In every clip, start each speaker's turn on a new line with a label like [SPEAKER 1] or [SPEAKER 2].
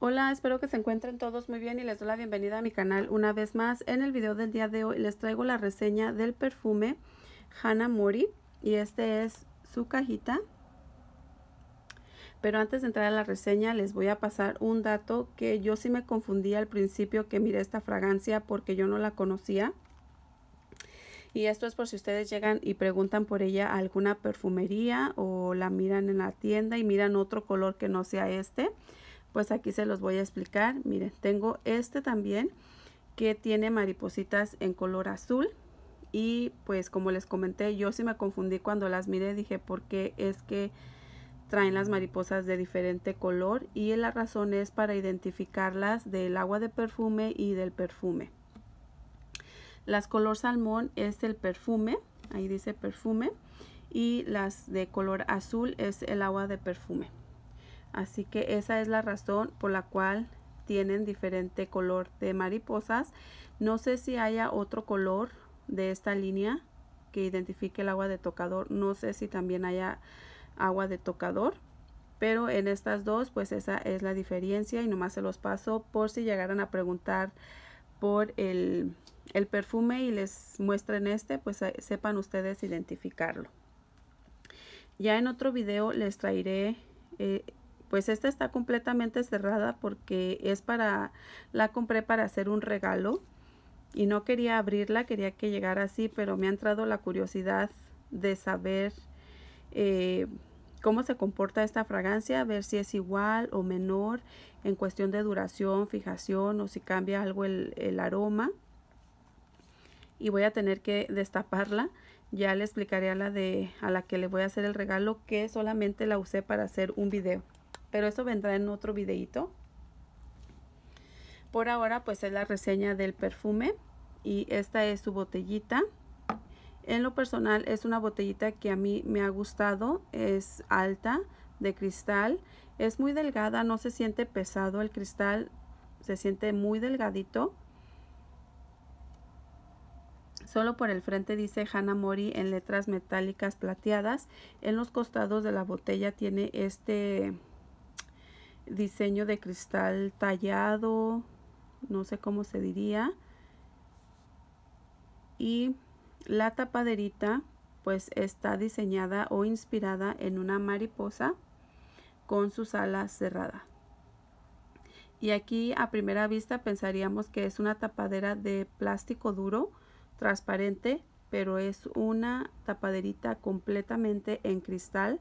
[SPEAKER 1] Hola, espero que se encuentren todos muy bien y les doy la bienvenida a mi canal una vez más. En el video del día de hoy les traigo la reseña del perfume Hana Mori y este es su cajita. Pero antes de entrar a la reseña les voy a pasar un dato que yo sí me confundí al principio que miré esta fragancia porque yo no la conocía. Y esto es por si ustedes llegan y preguntan por ella a alguna perfumería o la miran en la tienda y miran otro color que no sea este pues aquí se los voy a explicar. Miren, tengo este también que tiene maripositas en color azul y pues como les comenté yo sí me confundí cuando las miré dije ¿por qué es que traen las mariposas de diferente color y la razón es para identificarlas del agua de perfume y del perfume las color salmón es el perfume ahí dice perfume y las de color azul es el agua de perfume Así que esa es la razón por la cual tienen diferente color de mariposas. No sé si haya otro color de esta línea que identifique el agua de tocador. No sé si también haya agua de tocador. Pero en estas dos, pues esa es la diferencia y nomás se los paso por si llegaran a preguntar por el, perfume y les muestren este, pues sepan ustedes identificarlo. Ya en otro video les traeré eh, pues esta está completamente cerrada porque es para, la compré para hacer un regalo y no quería abrirla, quería que llegara así, pero me ha entrado la curiosidad de saber eh, cómo se comporta esta fragancia, a ver si es igual o menor en cuestión de duración, fijación o si cambia algo el, el aroma. Y voy a tener que destaparla. Ya le explicaré a la, de, a la que le voy a hacer el regalo que solamente la usé para hacer un video pero eso vendrá en otro videito. Por ahora pues es la reseña del perfume y esta es su botellita. En lo personal es una botellita que a mí me ha gustado, es alta, de cristal, es muy delgada, no se siente pesado el cristal, se siente muy delgadito. Solo por el frente dice Hannah Mori en letras metálicas plateadas. En los costados de la botella tiene este diseño de cristal tallado, no sé cómo se diría. Y la tapaderita pues está diseñada o inspirada en una mariposa con sus alas cerradas. Y aquí a primera vista pensaríamos que es una tapadera de plástico duro, transparente, pero es una tapaderita completamente en cristal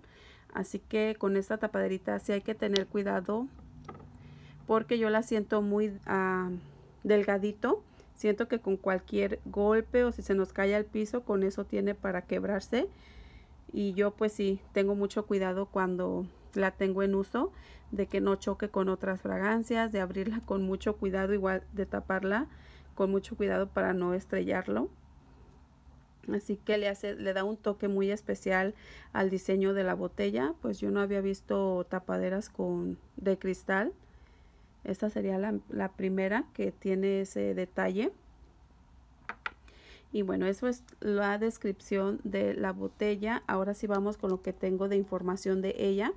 [SPEAKER 1] Así que con esta tapaderita sí hay que tener cuidado porque yo la siento muy ah, delgadito. Siento que con cualquier golpe o si se nos cae al piso, con eso tiene para quebrarse. Y yo pues sí, tengo mucho cuidado cuando la tengo en uso, de que no choque con otras fragancias, de abrirla con mucho cuidado, igual de taparla con mucho cuidado para no estrellarlo. Así que le, hace, le da un toque muy especial al diseño de la botella. Pues yo no había visto tapaderas con, de cristal. Esta sería la, la primera que tiene ese detalle. Y bueno, eso es la descripción de la botella. Ahora sí vamos con lo que tengo de información de ella.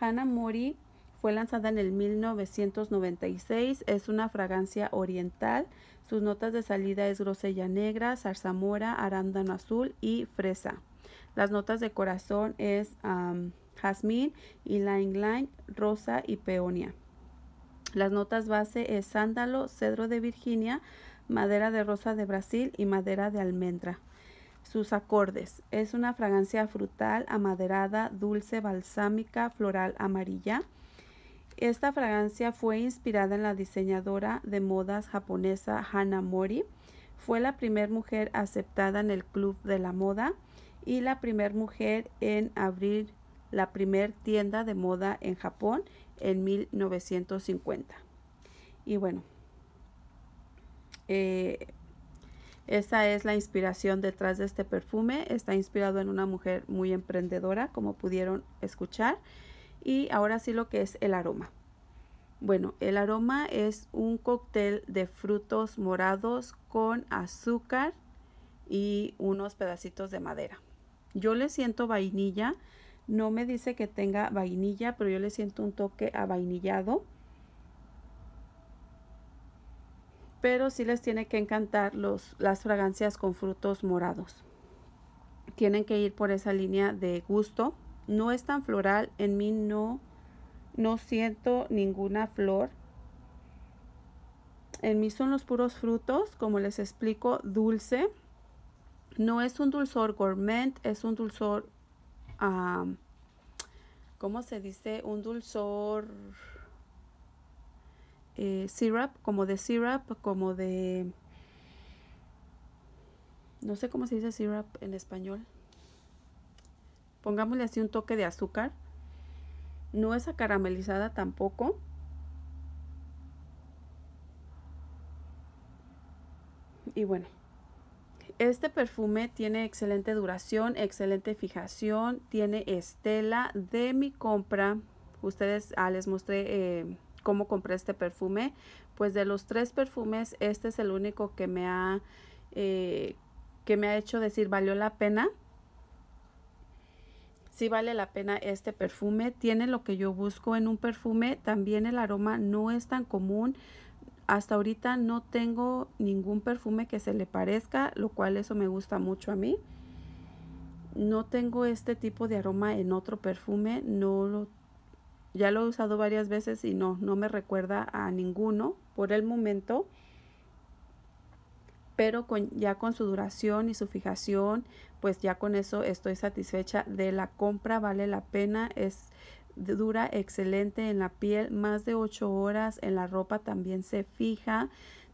[SPEAKER 1] Hannah Mori fue lanzada en el 1996, es una fragancia oriental. Sus notas de salida es grosella negra, zarzamora, arándano azul y fresa. Las notas de corazón es jazmín y line line, rosa y peonia. Las notas base es sándalo, cedro de Virginia, madera de rosa de Brasil y madera de almendra. Sus acordes. Es una fragancia frutal, amaderada, dulce, balsámica, floral amarilla. Esta fragancia fue inspirada en la diseñadora de modas japonesa Hana Mori. Fue la primera mujer aceptada en el Club de la Moda y la primera mujer en abrir la primera tienda de moda en Japón en 1950. Y bueno, eh, esa es la inspiración detrás de este perfume. Está inspirado en una mujer muy emprendedora, como pudieron escuchar. Y ahora sí lo que es el aroma. Bueno, el aroma es un cóctel de frutos morados con azúcar y unos pedacitos de madera. Yo le siento vainilla, no me dice que tenga vainilla, pero yo le siento un toque avainillado. Pero sí les tiene que encantar los, las fragancias con frutos morados. Tienen que ir por esa línea de gusto no es tan floral, en mí no, no siento ninguna flor. En mí son los puros frutos, como les explico, dulce. No es un dulzor gourmet, es un dulzor, um, ¿cómo se dice? Un dulzor eh, syrup, como de syrup, como de... No sé cómo se dice syrup en español pongámosle así un toque de azúcar. No es caramelizada tampoco. Y bueno, este perfume tiene excelente duración, excelente fijación, tiene estela de mi compra. Ustedes ah, les mostré eh, cómo compré este perfume. Pues de los tres perfumes, este es el único que me ha, eh, que me ha hecho decir valió la pena si vale la pena este perfume. Tiene lo que yo busco en un perfume. También el aroma no es tan común. Hasta ahorita no tengo ningún perfume que se le parezca, lo cual eso me gusta mucho a mí. No tengo este tipo de aroma en otro perfume, no lo ya lo he usado varias veces y no no me recuerda a ninguno por el momento pero con, ya con su duración y su fijación pues ya con eso estoy satisfecha de la compra, vale la pena, es dura excelente en la piel, más de 8 horas, en la ropa también se fija,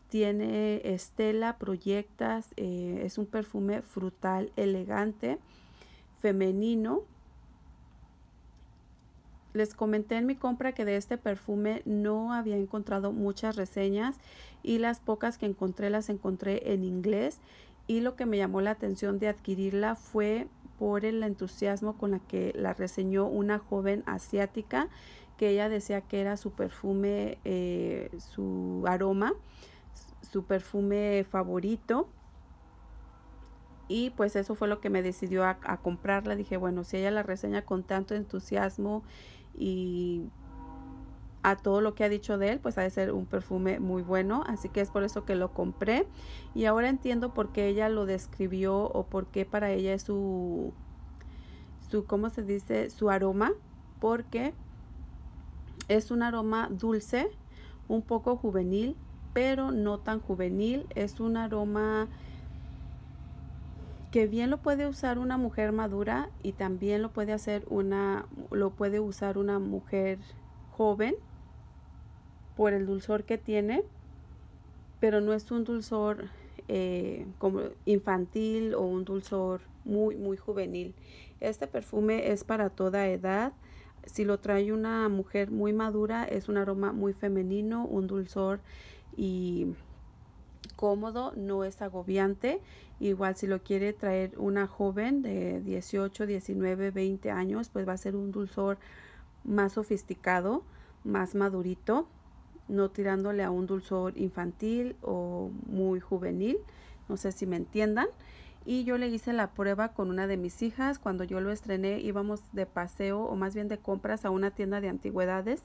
[SPEAKER 1] tiene estela, proyectas, eh, es un perfume frutal elegante, femenino. Les comenté en mi compra que de este perfume no había encontrado muchas reseñas y las pocas que encontré las encontré en inglés y lo que me llamó la atención de adquirirla fue por el entusiasmo con la que la reseñó una joven asiática que ella decía que era su perfume, eh, su aroma, su perfume favorito. Y pues eso fue lo que me decidió a comprarla. Dije, bueno, si ella la reseña con tanto entusiasmo y a todo lo que ha dicho de él, pues ha de ser un perfume muy bueno, así que es por eso que lo compré y ahora entiendo por qué ella lo describió o por qué para ella es su, su ¿cómo se dice? Su aroma, porque es un aroma dulce, un poco juvenil, pero no tan juvenil, es un aroma que bien lo puede usar una mujer madura y también lo puede hacer una lo puede usar una mujer joven por el dulzor que tiene, pero no es un dulzor eh, como infantil o un dulzor muy, muy juvenil. Este perfume es para toda edad. Si lo trae una mujer muy madura, es un aroma muy femenino, un dulzor y cómodo, no es agobiante. Igual si lo quiere traer una joven de 18, 19, 20 años, pues va a ser un dulzor más sofisticado, más madurito no tirándole a un dulzor infantil o muy juvenil, no sé si me entiendan. Y yo le hice la prueba con una de mis hijas. Cuando yo lo estrené íbamos de paseo o más bien de compras a una tienda de antigüedades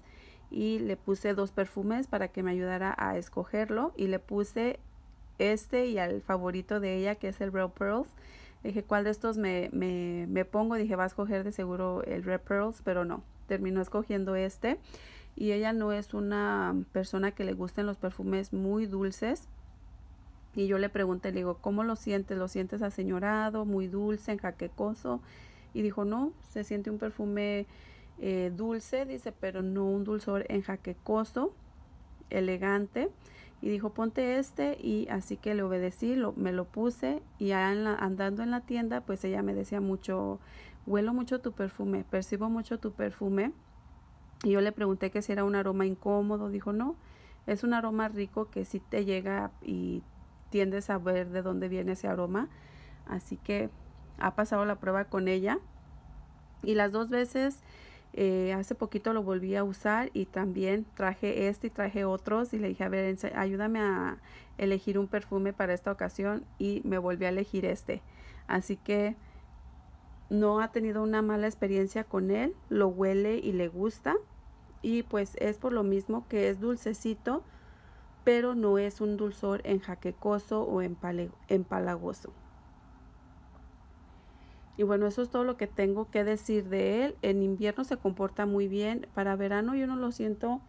[SPEAKER 1] y le puse dos perfumes para que me ayudara a escogerlo y le puse este y al favorito de ella que es el Real Pearls. dije, ¿cuál de estos me, me, me pongo? Dije, va a escoger de seguro el Real Pearls, pero no, terminó escogiendo este y ella no es una persona que le gusten los perfumes muy dulces. Y yo le pregunté, le digo, ¿cómo lo sientes? ¿Lo sientes aseñorado, muy dulce, enjaquecoso? Y dijo, no, se siente un perfume eh, dulce, dice, pero no un dulzor enjaquecoso, elegante. Y dijo, ponte este y así que le obedecí, me lo puse y andando en la tienda, pues ella me decía mucho, huelo mucho tu perfume, percibo mucho tu perfume. Y yo le pregunté que si era un aroma incómodo, dijo no, es un aroma rico que si te llega y tiendes a ver de dónde viene ese aroma. Así que ha pasado la prueba con ella. Y las dos veces, eh, hace poquito lo volví a usar y también traje este y traje otros y le dije, a ver, ayúdame a elegir un perfume para esta ocasión y me volví a elegir este. Así que no ha tenido una mala experiencia con él, lo huele y le gusta. Y pues es por lo mismo que es dulcecito, pero no es un dulzor enjaquecoso o empalagoso. Y bueno, eso es todo lo que tengo que decir de él. En invierno se comporta muy bien. Para verano yo no lo siento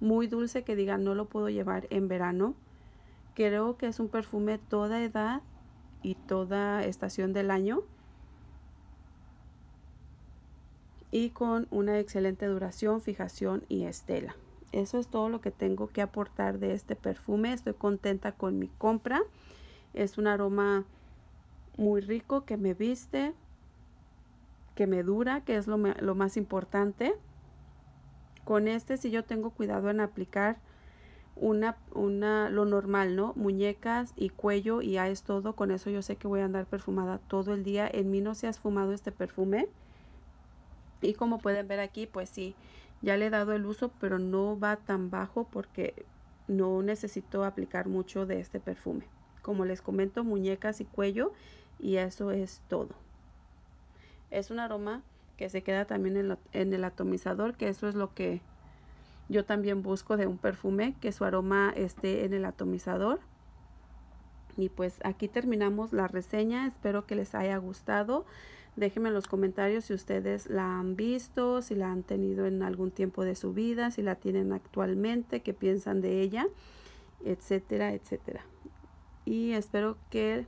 [SPEAKER 1] muy dulce que diga no lo puedo llevar en verano. Creo que es un perfume toda edad y toda estación del año. y con una excelente duración, fijación y estela. Eso es todo lo que tengo que aportar de este perfume. Estoy contenta con mi compra. Es un aroma muy rico que me viste, que me dura, que es lo, más importante. Con este si yo tengo cuidado en aplicar una, lo normal, ¿no? Muñecas y cuello y ya es todo. Con eso yo sé que voy a andar perfumada todo el día. En mí no se ha fumado este perfume y como pueden ver aquí pues sí ya le he dado el uso pero no va tan bajo porque no necesito aplicar mucho de este perfume como les comento muñecas y cuello y eso es todo es un aroma que se queda también en, en el atomizador que eso es lo que yo también busco de un perfume que su aroma esté en el atomizador y pues aquí terminamos la reseña espero que les haya gustado Déjenme en los comentarios si ustedes la han visto, si la han tenido en algún tiempo de su vida, si la tienen actualmente, qué piensan de ella, etcétera, etcétera. Y espero que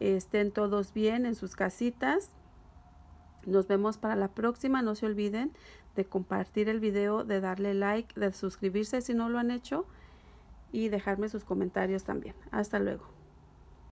[SPEAKER 1] estén todos bien en sus casitas. Nos vemos para la próxima. No se olviden de compartir el video, de darle like, de suscribirse si no lo han hecho y dejarme sus comentarios también. Hasta luego.